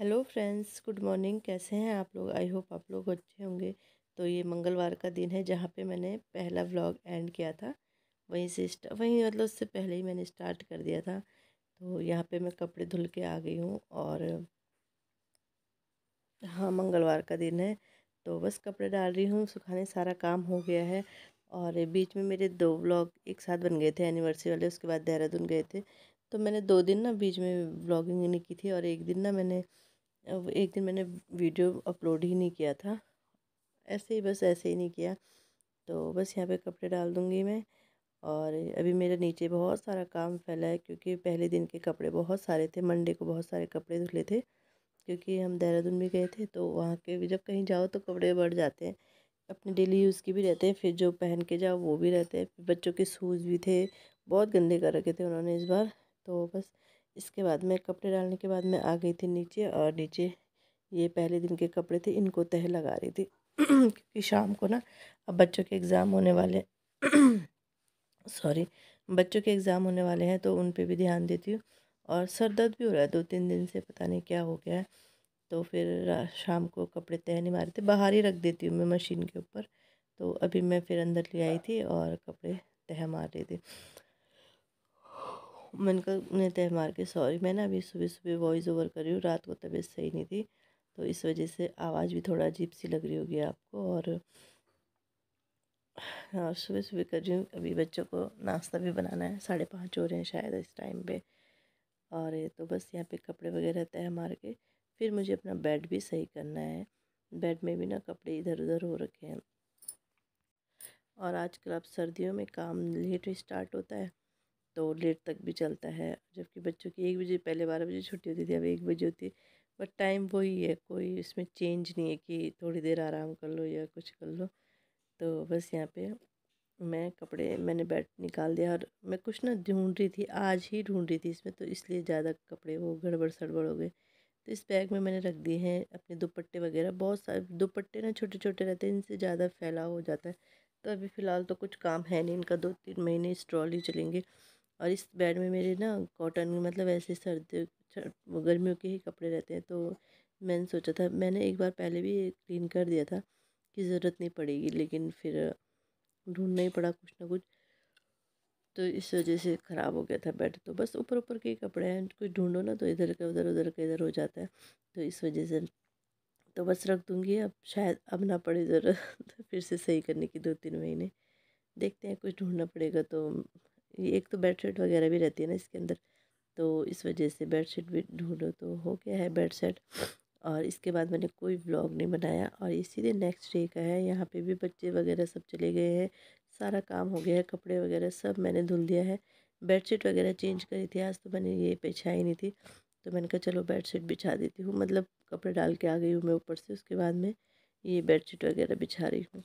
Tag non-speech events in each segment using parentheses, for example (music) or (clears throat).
Hello friends good morning कैसे हैं आप लोग आई होप आप लोग अच्छे होंगे तो ये मंगलवार का दिन है जहाँ पे मैंने पहला व्लॉग एंड किया था वहीं से वहीं मतलब उससे पहले ही मैंने स्टार्ट कर दिया था तो यहाँ पे मैं कपड़े धुल के आ गई हूँ और हाँ मंगलवार का दिन है तो बस कपड़े डाल रही हूँ सुखाने सारा काम हो गया है और बीच में मेरे दो ब्लॉग एक साथ बन गए थे एनिवर्सरी वाले उसके बाद देहरादून गए थे तो मैंने दो दिन ना बीच में ब्लॉगिंग नहीं की थी और एक दिन ना मैंने एक दिन मैंने वीडियो अपलोड ही नहीं किया था ऐसे ही बस ऐसे ही नहीं किया तो बस यहाँ पे कपड़े डाल दूँगी मैं और अभी मेरे नीचे बहुत सारा काम फैला है क्योंकि पहले दिन के कपड़े बहुत सारे थे मंडे को बहुत सारे कपड़े धुले थे क्योंकि हम देहरादून भी गए थे तो वहाँ के भी जब कहीं जाओ तो कपड़े बढ़ जाते हैं अपने डेली यूज़ के भी रहते हैं फिर जो पहन के जाओ वो भी रहते हैं फिर बच्चों के शूज़ भी थे बहुत गंदे कर रखे थे उन्होंने इस बार तो बस इसके बाद में कपड़े डालने के बाद मैं आ गई थी नीचे और नीचे ये पहले दिन के कपड़े थे इनको तह लगा रही थी (clears throat) क्योंकि शाम को ना अब बच्चों के एग्ज़ाम होने वाले सॉरी (clears throat) बच्चों के एग्ज़ाम होने वाले हैं तो उन पर भी ध्यान देती हूँ और सर दर्द भी हो रहा है दो तीन दिन से पता नहीं क्या हो गया है तो फिर शाम को कपड़े तह नहीं मारे थे बाहर ही रख देती हूँ मैं मशीन के ऊपर तो अभी मैं फिर अंदर ले आई थी और कपड़े तह मार रही थी मन का मैं तय मार के सॉरी मैं ना अभी सुबह सुबह वॉइस ओवर कर रही हूँ रात को तबीयत सही नहीं थी तो इस वजह से आवाज़ भी थोड़ा अजीब सी लग रही होगी आपको और और हाँ, सुबह सुबह कर रही हूँ अभी बच्चों को नाश्ता भी बनाना है साढ़े पाँच हो रहे हैं शायद इस टाइम पे और ये तो बस यहाँ पे कपड़े वगैरह तय मार के फिर मुझे अपना बेड भी सही करना है बेड में भी ना कपड़े इधर उधर हो रखे हैं और आजकल अब सर्दियों में काम लेट स्टार्ट होता है तो लेट तक भी चलता है जबकि बच्चों की एक बजे पहले बारह बजे छुट्टी होती थी अब एक बजे होती है बट टाइम वही है कोई इसमें चेंज नहीं है कि थोड़ी देर आराम कर लो या कुछ कर लो तो बस यहाँ पे मैं कपड़े मैंने बैठ निकाल दिया और मैं कुछ ना ढूंढ रही थी आज ही ढूंढ रही थी इसमें तो इसलिए ज़्यादा कपड़े वो गड़बड़ सड़बड़ हो गए तो इस बैग में मैंने रख दिए हैं अपने दुपट्टे वगैरह बहुत सारे दुपट्टे ना छोटे छोटे रहते हैं इनसे ज़्यादा फैलाव हो जाता है तो अभी फ़िलहाल तो कुछ काम है नहीं इनका दो तीन महीने इस ट्रॉली चलेंगे और इस बेड में मेरे ना कॉटन मतलब ऐसे सर्द गर्मियों के ही कपड़े रहते हैं तो मैंने सोचा था मैंने एक बार पहले भी क्लीन कर दिया था कि ज़रूरत नहीं पड़ेगी लेकिन फिर ढूंढना ही पड़ा कुछ ना कुछ तो इस वजह से ख़राब हो गया था बेड तो बस ऊपर ऊपर के कपड़े हैं कुछ ढूंढो ना तो इधर का उधर उधर का इधर हो जाता है तो इस वजह से तो बस रख दूँगी अब शायद अब ना पड़े ज़रूरत (laughs) फिर से सही करने की दो तीन महीने देखते हैं कुछ ढूंढना पड़ेगा तो ये एक तो बेडशीट वगैरह भी रहती है ना इसके अंदर तो इस वजह से बेडशीट भी ढूंढो तो हो गया है बेडशीट और इसके बाद मैंने कोई व्लॉग नहीं बनाया और इसीलिए नेक्स्ट डे का है यहाँ पे भी बच्चे वगैरह सब चले गए हैं सारा काम हो गया है कपड़े वगैरह सब मैंने धुल दिया है बेडशीट वगैरह चेंज करी थी आज तो मैंने ये बिछाई नहीं थी तो मैंने कहा चलो बेडशीट बिछा देती हूँ मतलब कपड़े डाल के आ गई हूँ मैं ऊपर से उसके बाद में ये बेडशीट वगैरह बिछा रही हूँ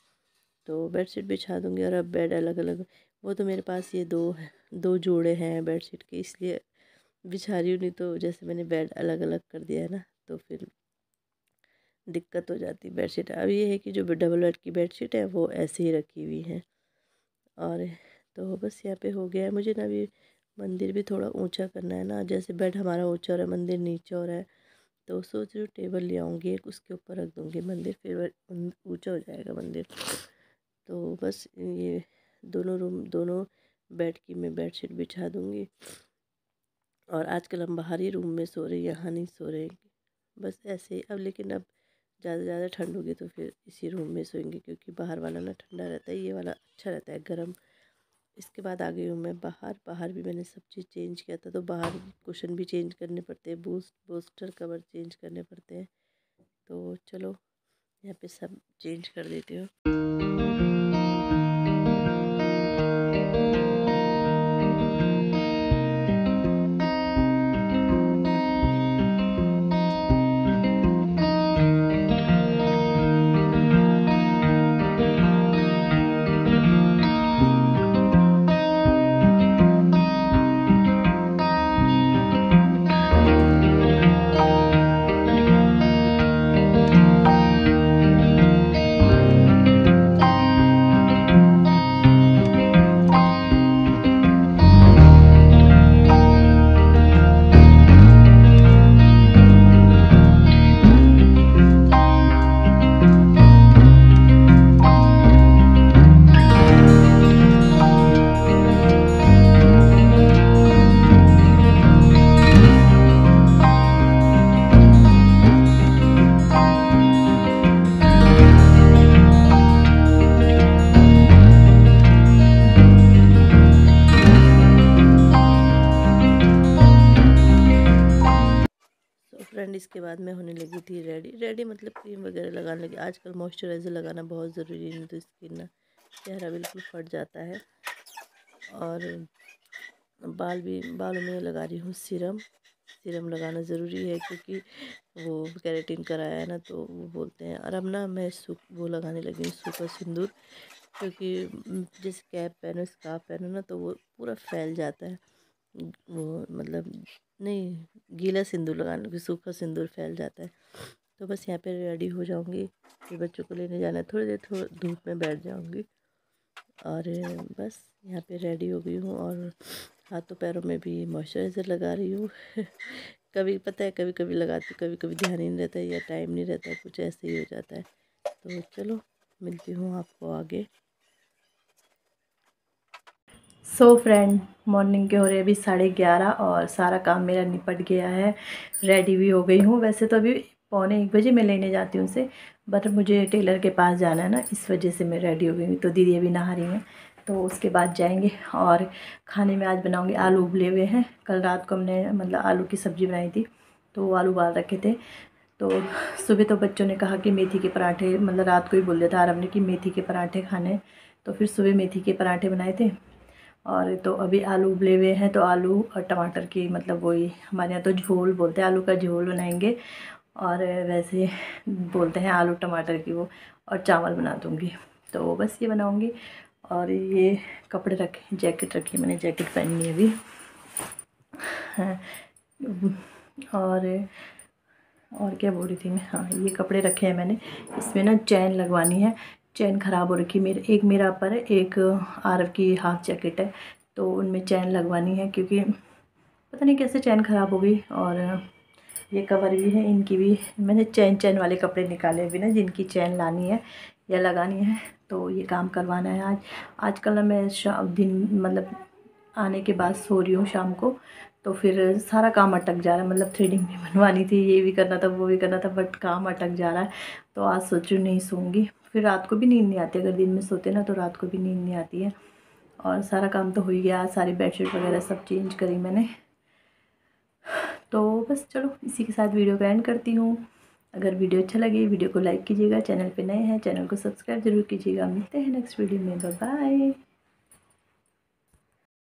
तो बेडशीट बिछा दूँगी और अब बेड अलग अलग वो तो मेरे पास ये दो है दो जोड़े हैं बेडशीट के इसलिए बिछा रही हूँ नहीं तो जैसे मैंने बेड अलग अलग कर दिया है ना तो फिर दिक्कत हो जाती बेडशीट अब ये है कि जो डबल बेड की बेडशीट है वो ऐसे ही रखी हुई है और तो बस यहाँ पे हो गया है मुझे ना अभी मंदिर भी थोड़ा ऊंचा करना है ना जैसे बेड हमारा ऊंचा हो रहा है मंदिर नीचे हो रहा है तो सोच रही हूँ टेबल ले आऊँगी एक उसके ऊपर रख दूँगी मंदिर फिर ऊँचा हो जाएगा मंदिर तो बस ये दोनों रूम दोनों बेड की मैं बेड शीट बिछा दूँगी और आजकल हम बाहरी रूम में सो रहे यहाँ नहीं सो रहे बस ऐसे ही अब लेकिन अब ज़्यादा से ज़्यादा ठंड होगी तो फिर इसी रूम में सोएंगे क्योंकि बाहर वाला ना ठंडा रहता है ये वाला अच्छा रहता है गर्म इसके बाद आ गई हूँ मैं बाहर बाहर भी मैंने सब चीज़ चेंज किया था तो बाहर कुशन भी चेंज करने पड़ते हैं बूस्ट बूस्टर कवर चेंज करने पड़ते हैं तो चलो यहाँ पे सब चेंज कर देती हूँ एंड इसके बाद मैं होने लगी थी रेडी रेडी मतलब क्रीम वगैरह लगाने लगी आजकल मॉइस्चराइज़र लगाना बहुत ज़रूरी है तो स्किन ना चेहरा बिल्कुल फट जाता है और बाल भी बालों में लगा रही हूँ सीरम सीरम लगाना ज़रूरी है क्योंकि वो कैरेटिन कराया है ना तो वो बोलते हैं और अब ना मैं सूख वो लगाने लगी हूँ सूखा सिंदूर क्योंकि जैसे कैप पहनो स्काफ पहनो ना तो वो पूरा फैल जाता है वो मतलब नहीं गीला सिंदूर लगा क्योंकि सूखा सिंदूर फैल जाता है तो बस यहाँ पे रेडी हो जाऊँगी फिर बच्चों को लेने जाना है थोड़ी देर थोड़ा धूप में बैठ जाऊँगी और बस यहाँ पे रेडी हो गई हूँ और हाथों पैरों में भी मॉइस्चराइज़र लगा रही हूँ (laughs) कभी पता है कभी कभी लगाती हूँ कभी कभी ध्यान ही नहीं रहता है या टाइम नहीं रहता है कुछ ऐसे ही हो जाता है तो चलो मिलती हूँ आपको आगे सो so फ्रेंड मॉर्निंग के हो रहे अभी साढ़े ग्यारह और सारा काम मेरा निपट गया है रेडी भी हो गई हूँ वैसे तो अभी पौने एक बजे मैं लेने जाती हूँ उसे बट मुझे टेलर के पास जाना है ना इस वजह से मैं रेडी हो गई हूँ तो दीदी अभी नहा रही हैं तो उसके बाद जाएंगे और खाने में आज बनाऊँगी आलू उबले हुए हैं कल रात को हमने मतलब आलू की सब्ज़ी बनाई थी तो आलू उबाल रखे थे तो सुबह तो बच्चों ने कहा कि मेथी के पराठे मतलब रात को ही बोल दिया था आरब ने कि मेथी के पराठे खाने तो फिर सुबह मेथी के पराठे बनाए थे और तो अभी आलू उबले हुए हैं तो आलू और टमाटर की मतलब वही हमारे यहाँ तो झोल बोलते हैं आलू का झोल बनाएंगे और वैसे बोलते हैं आलू टमाटर की वो और चावल बना दूँगी तो बस ये बनाऊँगी और ये कपड़े रखे जैकेट रखी मैंने जैकेट पहननी है अभी हाँ। और और क्या बोल रही थी मैं हाँ ये कपड़े रखे हैं मैंने इसमें ना चैन लगवानी है चैन ख़राब हो रखी मेरे एक मेरा पर एक आरव की हाफ जैकेट है तो उनमें चैन लगवानी है क्योंकि पता नहीं कैसे चैन ख़राब हो गई और ये कवर भी है इनकी भी मैंने चैन चैन वाले कपड़े निकाले भी ना जिनकी चैन लानी है या लगानी है तो ये काम करवाना है आज आजकल कल मैं शाम दिन मतलब आने के बाद सो रही हूँ शाम को तो फिर सारा काम अटक जा रहा है मतलब थ्रेडिंग भी बनवानी थी ये भी करना था वो भी करना था बट काम अटक जा रहा है तो आज सोचू नहीं सोंगी फिर रात को भी नींद नहीं आती अगर दिन में सोते ना तो रात को भी नींद नहीं आती है और सारा काम तो हो ही गया सारी बेडशीट वगैरह सब चेंज करी मैंने तो बस चलो इसी के साथ वीडियो को एंड करती हूँ अगर वीडियो अच्छा लगे वीडियो को लाइक कीजिएगा चैनल पे नए हैं चैनल को सब्सक्राइब जरूर कीजिएगा मिलते हैं नेक्स्ट वीडियो में बाय